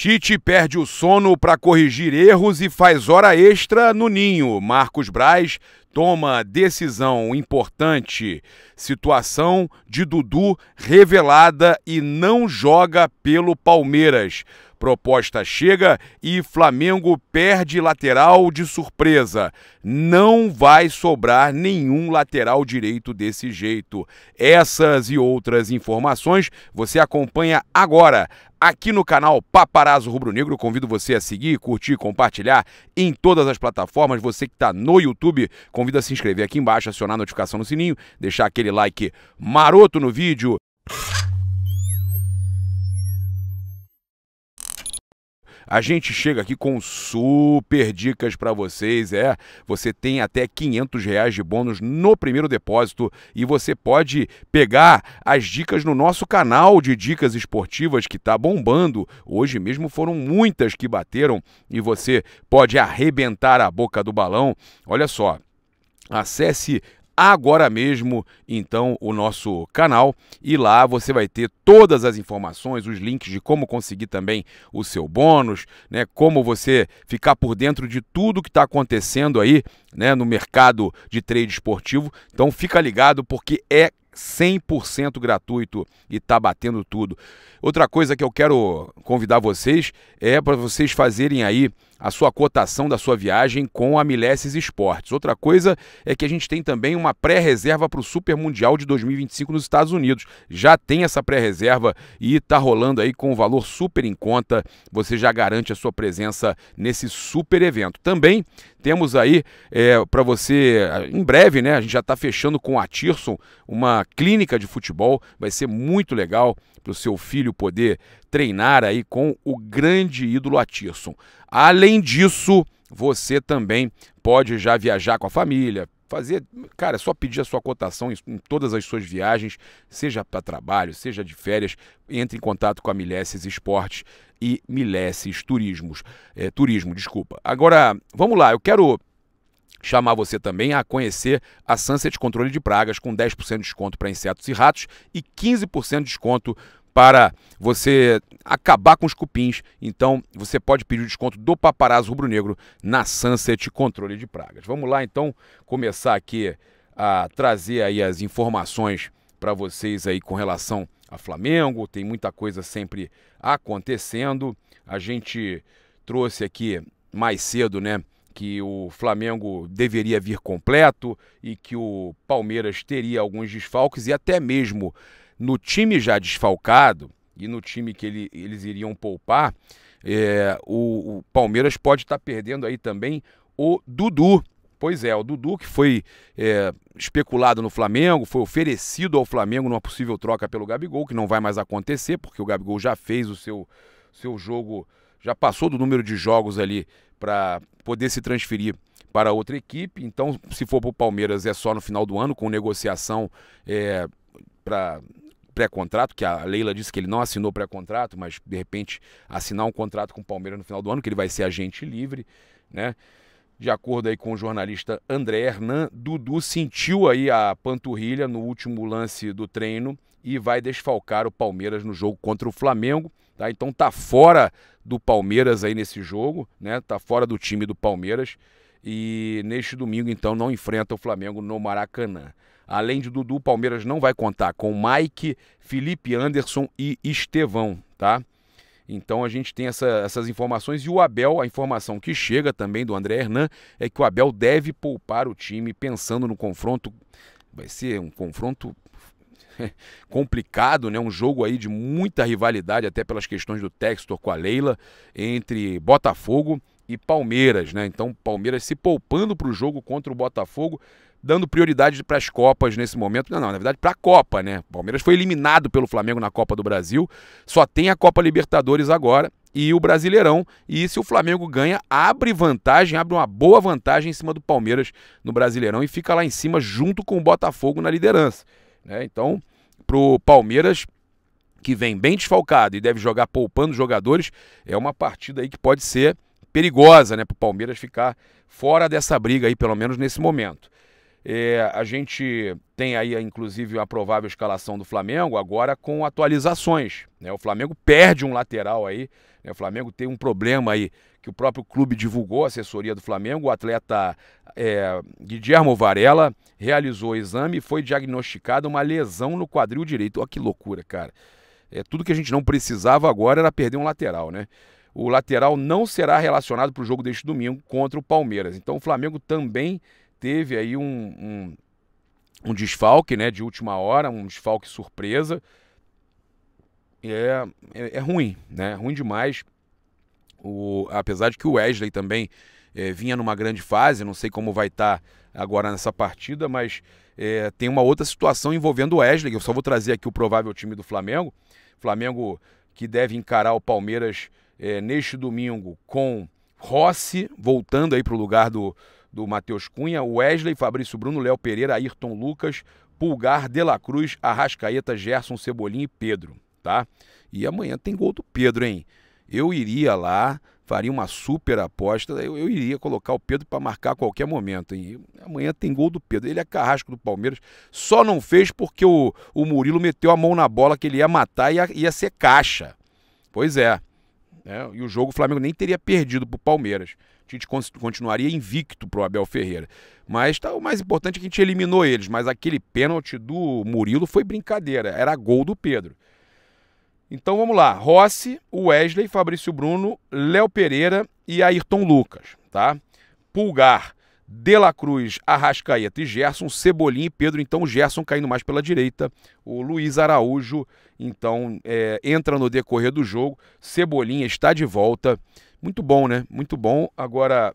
Tite perde o sono para corrigir erros e faz hora extra no ninho. Marcos Braz toma decisão importante. Situação de Dudu revelada e não joga pelo Palmeiras. Proposta chega e Flamengo perde lateral de surpresa. Não vai sobrar nenhum lateral direito desse jeito. Essas e outras informações você acompanha agora aqui no canal Paparazzo Rubro Negro. Convido você a seguir, curtir, compartilhar em todas as plataformas. Você que está no YouTube, convido a se inscrever aqui embaixo, acionar a notificação no sininho, deixar aquele like maroto no vídeo. A gente chega aqui com super dicas para vocês. É, você tem até 500 reais de bônus no primeiro depósito e você pode pegar as dicas no nosso canal de dicas esportivas que está bombando. Hoje mesmo foram muitas que bateram e você pode arrebentar a boca do balão. Olha só, acesse agora mesmo, então, o nosso canal e lá você vai ter todas as informações, os links de como conseguir também o seu bônus, né? Como você ficar por dentro de tudo que está acontecendo aí, né? No mercado de trade esportivo. Então, fica ligado porque é 100% gratuito e tá batendo tudo. Outra coisa que eu quero convidar vocês é para vocês fazerem aí a sua cotação da sua viagem com a Milesses Esportes. Outra coisa é que a gente tem também uma pré-reserva para o Super Mundial de 2025 nos Estados Unidos. Já tem essa pré-reserva e está rolando aí com um valor super em conta. Você já garante a sua presença nesse super evento. Também temos aí é, para você, eh, em breve, né? A gente já está fechando com a Tirson uma clínica de futebol, vai ser muito legal para o seu filho poder treinar aí com o grande ídolo Atirson. Além disso, você também pode já viajar com a família, fazer, cara, é só pedir a sua cotação em, todas as suas viagens, seja para trabalho, seja de férias, entre em contato com a Milesses Esportes e Milesses Turismos, é, Turismo, desculpa. Agora, vamos lá, eu quero chamar você também a conhecer a Sunset Controle de Pragas com 10% de desconto para insetos e ratos e 15% de desconto para você acabar com os cupins. Então você pode pedir o desconto do paparazzo rubro-negro na Sunset Controle de Pragas. Vamos lá então começar aqui a trazer aí as informações para vocês aí com relação a Flamengo. Tem muita coisa sempre acontecendo. A gente trouxe aqui mais cedo, né? que o Flamengo deveria vir completo e que o Palmeiras teria alguns desfalques e até mesmo no time já desfalcado e no time que ele, eles iriam poupar, é, o, o, Palmeiras pode estar tá perdendo aí também o Dudu. Pois é, o Dudu que foi é, especulado no Flamengo, foi oferecido ao Flamengo numa possível troca pelo Gabigol, que não vai mais acontecer, porque o Gabigol já fez o seu, seu jogo, já passou do número de jogos ali para poder se transferir para outra equipe. Então, se for para o Palmeiras, é só no final do ano, com negociação é, para pré-contrato, que a Leila disse que ele não assinou pré-contrato, mas de repente assinar um contrato com o Palmeiras no final do ano, que ele vai ser agente livre, né? De acordo aí com o jornalista André Hernan, Dudu sentiu aí a panturrilha no último lance do treino e vai desfalcar o Palmeiras no jogo contra o Flamengo, tá? Então tá fora do Palmeiras aí nesse jogo, né? Tá fora do time do Palmeiras e neste domingo então não enfrenta o Flamengo no Maracanã. Além de Dudu, o Palmeiras não vai contar com Mike, Felipe Anderson e Estevão, tá? Então a gente tem essa, essas informações e o Abel, a informação que chega também do André Hernan é que o Abel deve poupar o time pensando no confronto. Vai ser um confronto complicado, né? Um jogo aí de muita rivalidade, até pelas questões do Textor com a Leila, entre Botafogo e Palmeiras, né? Então, Palmeiras se poupando para o jogo contra o Botafogo dando prioridade para as Copas nesse momento. Não, não, na verdade, para a Copa, né? O Palmeiras foi eliminado pelo Flamengo na Copa do Brasil, só tem a Copa Libertadores agora e o Brasileirão. E se o Flamengo ganha, abre vantagem, abre uma boa vantagem em cima do Palmeiras no Brasileirão e fica lá em cima junto com o Botafogo na liderança. Né? Então, para o Palmeiras que vem bem desfalcado e deve jogar poupando jogadores, é uma partida aí que pode ser perigosa, né, para o Palmeiras ficar fora dessa briga aí, pelo menos nesse momento. É, a gente tem aí, inclusive, a provável escalação do Flamengo agora com atualizações. Né? O Flamengo perde um lateral aí. Né? O Flamengo tem um problema aí que o próprio clube divulgou, a assessoria do Flamengo. O atleta é, Varela realizou o exame e foi diagnosticada uma lesão no quadril direito. Olha que loucura, cara. É, tudo que a gente não precisava agora era perder um lateral, né? O lateral não será relacionado para o jogo deste domingo contra o Palmeiras. Então o Flamengo também teve aí um, um, um desfalque né, de última hora, um desfalque surpresa. É, é, é, ruim, né? Ruim demais. O, apesar de que o Wesley também é, vinha numa grande fase, não sei como vai estar tá agora nessa partida, mas é, tem uma outra situação envolvendo o Wesley. Eu só vou trazer aqui o provável time do Flamengo. Flamengo que deve encarar o Palmeiras é, neste domingo com Rossi voltando aí para o lugar do, do Matheus Cunha, Wesley, Fabrício Bruno, Léo Pereira, Ayrton Lucas, Pulgar, De La Cruz, Arrascaeta, Gerson, Cebolinha e Pedro, tá? E amanhã tem gol do Pedro, hein? Eu iria lá, faria uma super aposta, eu, eu iria colocar o Pedro para marcar a qualquer momento, hein? Amanhã tem gol do Pedro. Ele é carrasco do Palmeiras, só não fez porque o, o Murilo meteu a mão na bola que ele ia matar e ia, ia ser caixa. Pois é. Né? E o jogo o Flamengo nem teria perdido para o Palmeiras. A gente continuaria invicto para o Abel Ferreira. Mas tá, o mais importante é que a gente eliminou eles. Mas aquele pênalti do Murilo foi brincadeira. Era gol do Pedro. Então vamos lá. Rossi, Wesley, Fabrício Bruno, Léo Pereira e Ayrton Lucas, tá? Pulgar, De La Cruz, Arrascaeta e Gerson, Cebolinha e Pedro. Então o Gerson caindo mais pela direita. O Luiz Araújo, então, é, entra no decorrer do jogo. Cebolinha está de volta. Muito bom, né? Muito bom. Agora,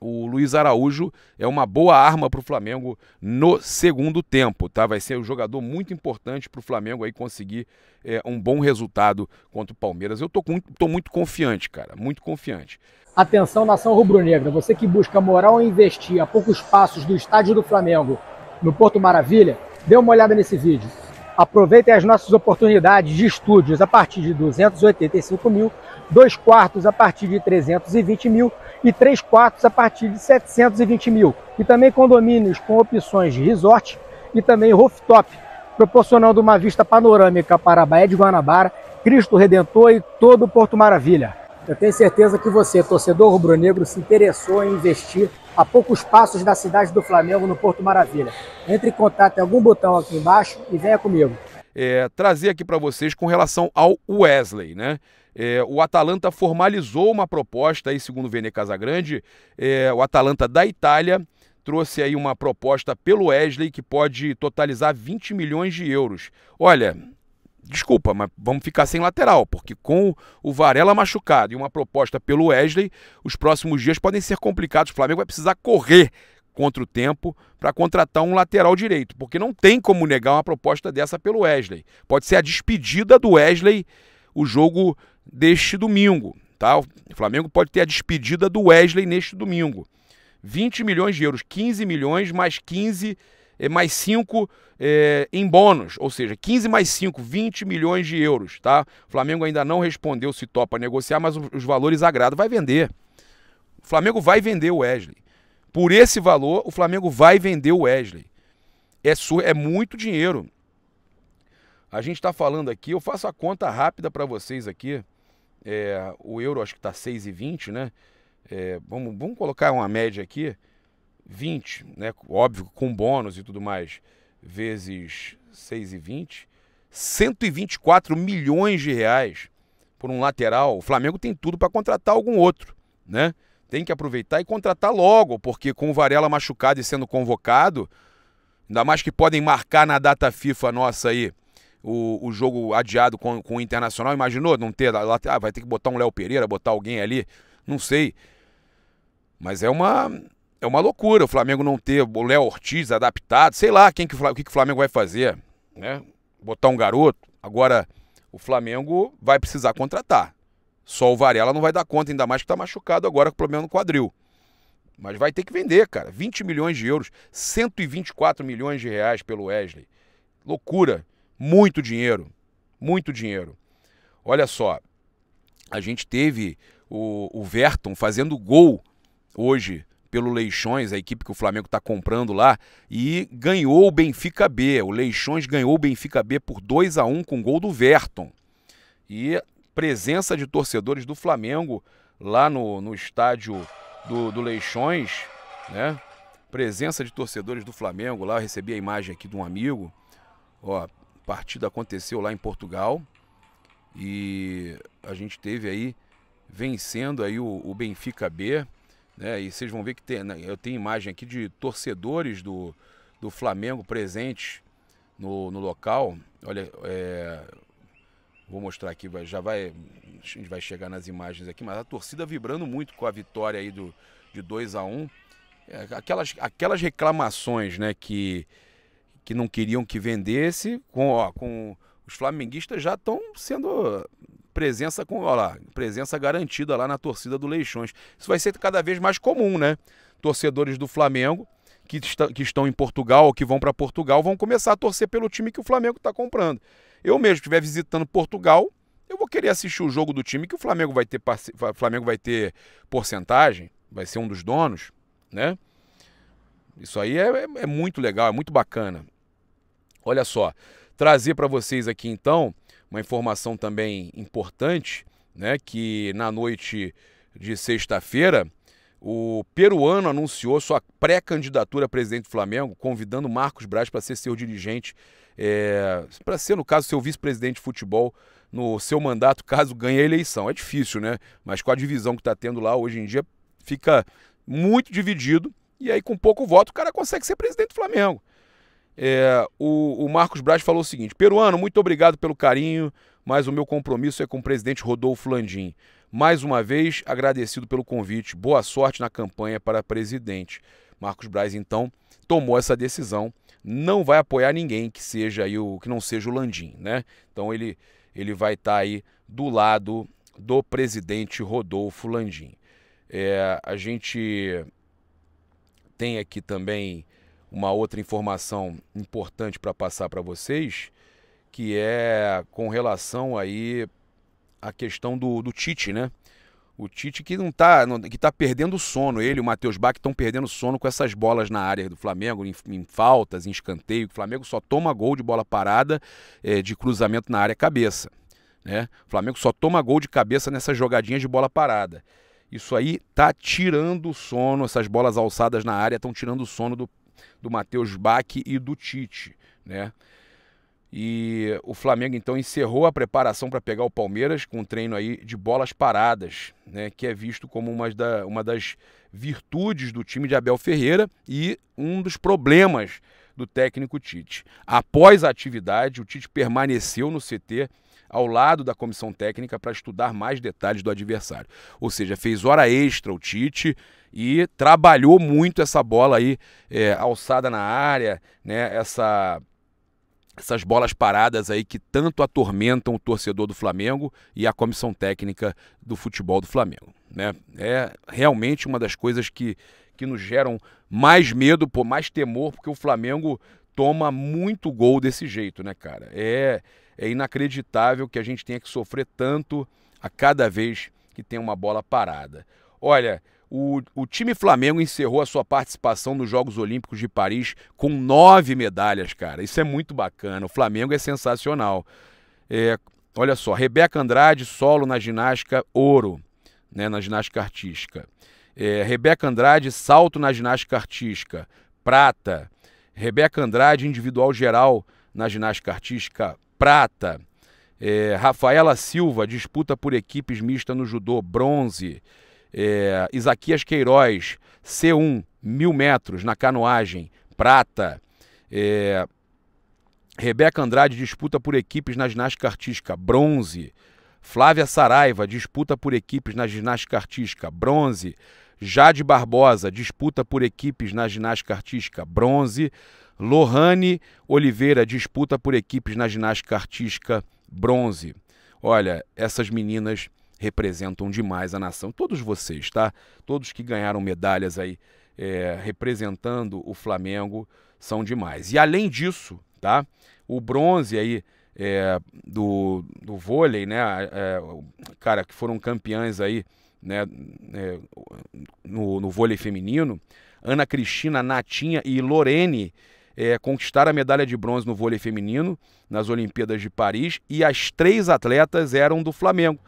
o Luiz Araújo é uma boa arma para o Flamengo no segundo tempo, tá? Vai ser um jogador muito importante para o Flamengo aí conseguir é, um bom resultado contra o Palmeiras. Eu tô, com, tô muito confiante, cara, muito confiante. Atenção, nação rubro-negra, você que busca moral e investir a poucos passos do estádio do Flamengo no Porto Maravilha, dê uma olhada nesse vídeo. Aproveitem as nossas oportunidades de estúdios a partir de 285 mil dois quartos a partir de 320 mil e três quartos a partir de 720 mil. E também condomínios com opções de resort e também rooftop, proporcionando uma vista panorâmica para a Baía de Guanabara, Cristo Redentor e todo o Porto Maravilha. Eu tenho certeza que você, torcedor rubro-negro, se interessou em investir a poucos passos da cidade do Flamengo no Porto Maravilha. Entre em contato em algum botão aqui embaixo e venha comigo é, trazer aqui para vocês com relação ao Wesley, né? É, o Atalanta formalizou uma proposta aí, segundo o Vene Casagrande, é, o Atalanta da Itália trouxe aí uma proposta pelo Wesley que pode totalizar 20 milhões de euros. Olha, desculpa, mas vamos ficar sem lateral, porque com o Varela machucado e uma proposta pelo Wesley, os próximos dias podem ser complicados. O Flamengo vai precisar correr contra o tempo para contratar um lateral direito, porque não tem como negar uma proposta dessa pelo Wesley. Pode ser a despedida do Wesley o jogo deste domingo, tá? O Flamengo pode ter a despedida do Wesley neste domingo. 20 milhões de euros, 15 milhões mais 15 eh, mais 5 é, eh, em bônus, ou seja, 15 mais 5, 20 milhões de euros, tá? O Flamengo ainda não respondeu se topa negociar, mas os valores agradam, vai vender. O Flamengo vai vender o Wesley. Por esse valor, o Flamengo vai vender o Wesley. É, é muito dinheiro. A gente está falando aqui, eu faço a conta rápida para vocês aqui. É, o euro acho que está 6,20, né? É, vamos, vamos colocar uma média aqui, 20, né? Óbvio, com bônus e tudo mais, vezes 6,20, 124 milhões de reais por um lateral. O Flamengo tem tudo para contratar algum outro, né? tem que aproveitar e contratar logo, porque com o Varela machucado e sendo convocado, ainda mais que podem marcar na data FIFA nossa aí o, o jogo adiado com, com o Internacional. Imaginou não ter? Ah, vai ter que botar um Léo Pereira, botar alguém ali, não sei. Mas é uma é uma loucura o Flamengo não ter o Léo Ortiz adaptado, sei lá quem que, o que, que o Flamengo vai fazer, né? Botar um garoto. Agora, o Flamengo vai precisar contratar. Só o Varela não vai dar conta, ainda mais que está machucado agora com problema no quadril. Mas vai ter que vender, cara. 20 milhões de euros, 124 milhões de reais pelo Wesley. Loucura. Muito dinheiro. Muito dinheiro. Olha só, a gente teve o, o Verton fazendo gol hoje pelo Leixões, a equipe que o Flamengo está comprando lá, e ganhou o Benfica B. O Leixões ganhou o Benfica B por 2 a 1 com gol do Verton. E presença de torcedores do Flamengo lá no, no estádio do, do Leixões, né? Presença de torcedores do Flamengo lá, recebi a imagem aqui de um amigo. Ó, a partida aconteceu lá em Portugal e a gente teve aí vencendo aí o, o Benfica B, né? E vocês vão ver que tem, né, eu tenho imagem aqui de torcedores do, do Flamengo presentes no, no local. Olha, é, Vou mostrar aqui, já vai. A gente vai chegar nas imagens aqui, mas a torcida vibrando muito com a vitória aí do, de 2 a 1 um. É, aquelas, aquelas reclamações, né, que, que não queriam que vendesse, com, ó, com os flamenguistas já estão sendo presença com, ó lá, presença garantida lá na torcida do Leixões. Isso vai ser cada vez mais comum, né? Torcedores do Flamengo que, está, que estão em Portugal ou que vão para Portugal vão começar a torcer pelo time que o Flamengo está comprando. Eu mesmo estiver visitando Portugal, eu vou querer assistir o jogo do time que o Flamengo vai ter, Flamengo vai ter porcentagem, vai ser um dos donos, né? Isso aí é, é, é muito legal, é muito bacana. Olha só, trazer para vocês aqui então uma informação também importante, né? Que na noite de sexta-feira o peruano anunciou sua pré-candidatura a presidente do Flamengo, convidando Marcos Braz para ser seu dirigente, é, para ser, no caso, seu vice-presidente de futebol no seu mandato, caso ganhe a eleição. É difícil, né? Mas com a divisão que está tendo lá hoje em dia, fica muito dividido. E aí, com pouco voto, o cara consegue ser presidente do Flamengo. É, o, o, Marcos Braz falou o seguinte: Peruano, muito obrigado pelo carinho, mas o meu compromisso é com o presidente Rodolfo Landim. Mais uma vez, agradecido pelo convite. Boa sorte na campanha para presidente. Marcos Braz, então, tomou essa decisão. Não vai apoiar ninguém que seja o que não seja o Landim, né? Então ele, ele vai estar tá aí do lado do presidente Rodolfo Landim. É, a gente tem aqui também uma outra informação importante para passar para vocês, que é com relação aí a questão do, do Tite, né? O Tite que não tá, que tá perdendo sono. Ele e o Matheus Bach estão perdendo sono com essas bolas na área do Flamengo, em, em, faltas, em escanteio. O Flamengo só toma gol de bola parada, é, de cruzamento na área cabeça. Né? O Flamengo só toma gol de cabeça nessas jogadinhas de bola parada. Isso aí tá tirando o sono, essas bolas alçadas na área estão tirando o sono do, do Matheus Bach e do Tite. Né? E o Flamengo então encerrou a preparação para pegar o Palmeiras com um treino aí de bolas paradas, né, que é visto como uma, da, uma das virtudes do time de Abel Ferreira e um dos problemas do técnico Tite. Após a atividade, o Tite permaneceu no CT ao lado da comissão técnica para estudar mais detalhes do adversário. Ou seja, fez hora extra o Tite e trabalhou muito essa bola aí é, alçada na área, né? Essa essas bolas paradas aí que tanto atormentam o torcedor do Flamengo e a comissão técnica do futebol do Flamengo. Né? É realmente uma das coisas que, que nos geram mais medo, pô, mais temor, porque o Flamengo toma muito gol desse jeito, né, cara? É, é inacreditável que a gente tenha que sofrer tanto a cada vez que tem uma bola parada. Olha, o, o, time Flamengo encerrou a sua participação nos Jogos Olímpicos de Paris com nove medalhas, cara. Isso é muito bacana. O Flamengo é sensacional. É, olha só, Rebeca Andrade, solo na ginástica ouro, né, na ginástica artística. É, Rebeca Andrade, salto na ginástica artística, prata. Rebeca Andrade, individual geral na ginástica artística, prata. É, Rafaela Silva, disputa por equipes mista no judô, bronze. É, Isaquias Queiroz, C1, mil metros na canoagem, prata. É, Rebeca Andrade disputa por equipes na ginástica artística, bronze. Flávia Saraiva disputa por equipes na ginástica artística, bronze. Jade Barbosa disputa por equipes na ginástica artística, bronze. Lohane Oliveira disputa por equipes na ginástica artística, bronze. Olha, essas meninas representam demais a nação. Todos vocês, tá? Todos que ganharam medalhas aí é, representando o Flamengo são demais. E além disso, tá? O bronze aí é, do, do vôlei, né? É, cara, que foram campeãs aí né, é, no, no, vôlei feminino, Ana Cristina, Natinha e Lorene é, conquistaram a medalha de bronze no vôlei feminino nas Olimpíadas de Paris e as três atletas eram do Flamengo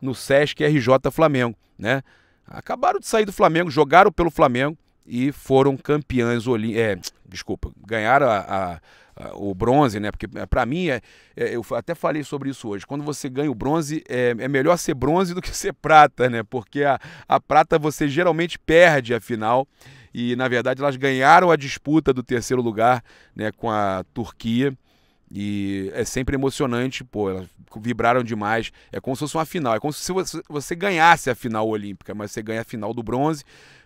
no Sesc RJ Flamengo, né? Acabaram de sair do Flamengo, jogaram pelo Flamengo e foram campeãs olímpicas. É, desculpa, ganharam a, a, a, o bronze, né? Porque é, para mim, é, é, eu até falei sobre isso hoje. Quando você ganha o bronze, é, é melhor ser bronze do que ser prata, né? Porque a prata você geralmente perde a final e na verdade elas ganharam a disputa do terceiro lugar né, com a Turquia e é sempre emocionante, pô, elas vibraram demais. É como se fosse uma final, é como se você, ganhasse a final olímpica, mas você ganha a final do bronze,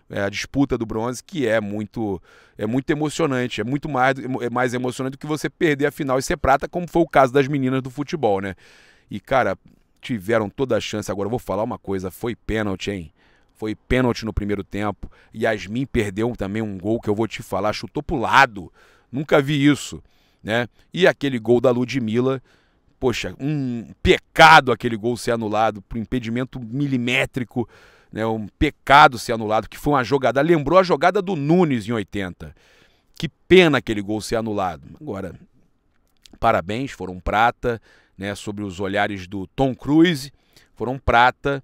é, a disputa do bronze, que é muito é muito emocionante, é muito mais, é, é mais emocionante do que você perder a final e ser prata, como foi o caso das meninas do futebol, né? E, cara, tiveram toda a chance. Agora, eu vou falar uma coisa, foi pênalti, hein? Foi pênalti no primeiro tempo. Yasmin perdeu também um gol que eu vou te falar, chutou pro lado. Nunca vi isso né? E aquele gol da Ludmilla, poxa, um pecado aquele gol ser anulado por impedimento milimétrico, né? Um pecado ser anulado, que foi uma jogada, lembrou a jogada do Nunes em 80. Que pena aquele gol ser anulado. Agora, parabéns, foram prata, né, sobre os olhares do Tom Cruise, foram prata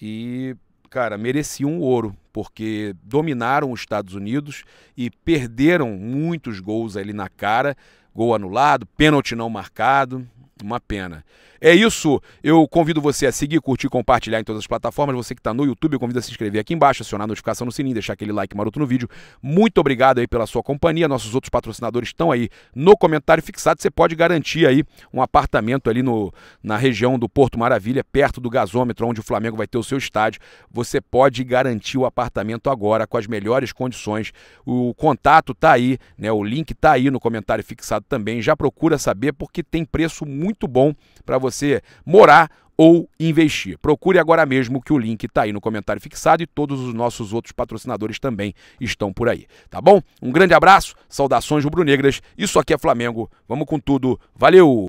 e, cara, mereciam um ouro, porque dominaram os Estados Unidos e perderam muitos gols ali na cara, gol anulado, pênalti não marcado, uma pena. É isso. Eu convido você a seguir, curtir, compartilhar em todas as plataformas. Você que está no YouTube, eu convido a se inscrever aqui embaixo, acionar a notificação no sininho, deixar aquele like maroto no vídeo. Muito obrigado aí pela sua companhia. Nossos outros patrocinadores estão aí no comentário fixado. Você pode garantir aí um apartamento ali no, na região do Porto Maravilha, perto do gasômetro, onde o Flamengo vai ter o seu estádio. Você pode garantir o apartamento agora com as melhores condições. O contato está aí, né? O link está aí no comentário fixado também. Já procura saber porque tem preço muito bom para você você morar ou investir. Procure agora mesmo que o link está aí no comentário fixado e todos os nossos outros patrocinadores também estão por aí, tá bom? Um grande abraço, saudações rubro-negras. Isso aqui é Flamengo. Vamos com tudo. Valeu.